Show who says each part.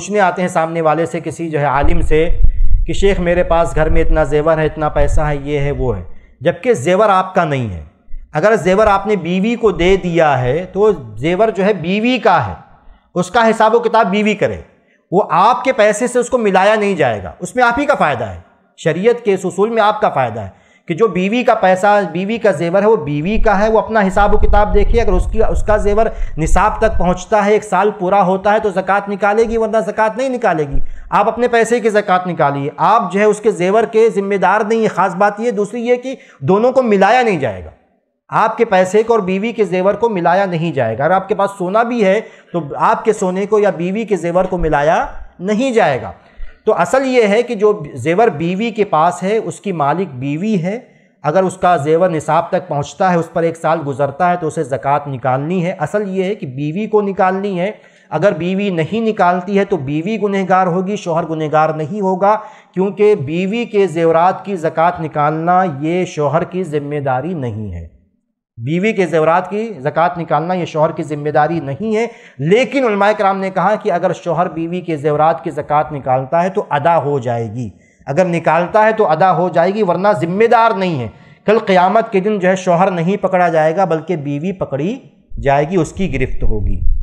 Speaker 1: पूछने आते हैं सामने वाले से किसी जो है आलिम से कि शेख मेरे पास घर में इतना जेवर है इतना पैसा है ये है वो है जबकि जेवर आपका नहीं है अगर जेवर आपने बीवी को दे दिया है तो जेवर जो है बीवी का है उसका हिसाब व किताब बीवी करे वो आपके पैसे से उसको मिलाया नहीं जाएगा उसमें आप ही का फ़ायदा है शरीयत के इस उसूल में आपका फ़ायदा है कि जो बीवी का पैसा बीवी का जेवर है वो बीवी का है वो अपना हिसाब व किताब देखिए अगर उसकी उसका जेवर निसाब तक पहुंचता है एक साल पूरा होता है तो ज़क़़त निकालेगी वरना ज़क़़त नहीं निकालेगी आप अपने पैसे की ज़क़़त निकालिए आप जो है उसके जेवर के ज़िम्मेदार नहीं है ख़ास बात यह दूसरी ये कि दोनों को मिलाया नहीं जाएगा आपके पैसे को और बीवी के जेवर को मिलाया नहीं जाएगा अगर आपके पास सोना भी है तो आपके सोने को या बीवी के जेवर को मिलाया नहीं जाएगा तो असल ये है कि जो जेवर बीवी के पास है उसकी मालिक बीवी है अगर उसका जेवर निसाब तक पहुंचता है उस पर एक साल गुजरता है तो उसे ज़क़़त निकालनी है असल ये है कि बीवी को निकालनी है अगर बीवी नहीं निकालती है तो बीवी गुनहगार होगी शोहर गुनहगार नहीं होगा क्योंकि बीवी के जेवरात की ज़क़़त निकालना ये शोहर की ज़िम्मेदारी नहीं है बीवी के जेवरात की ज़क़़त निकालना यह शोहर की ज़िम्मेदारी नहीं है लेकिन कराम ने कहा कि अगर शोहर बीवी के जेवरात की ज़क़़त निकालता है तो अदा हो जाएगी अगर निकालता है तो अदा हो जाएगी वरना ज़िम्मेदार नहीं है कल क़्यामत के दिन जो है शोहर नहीं पकड़ा जाएगा बल्कि बीवी पकड़ी जाएगी उसकी गिरफ्त होगी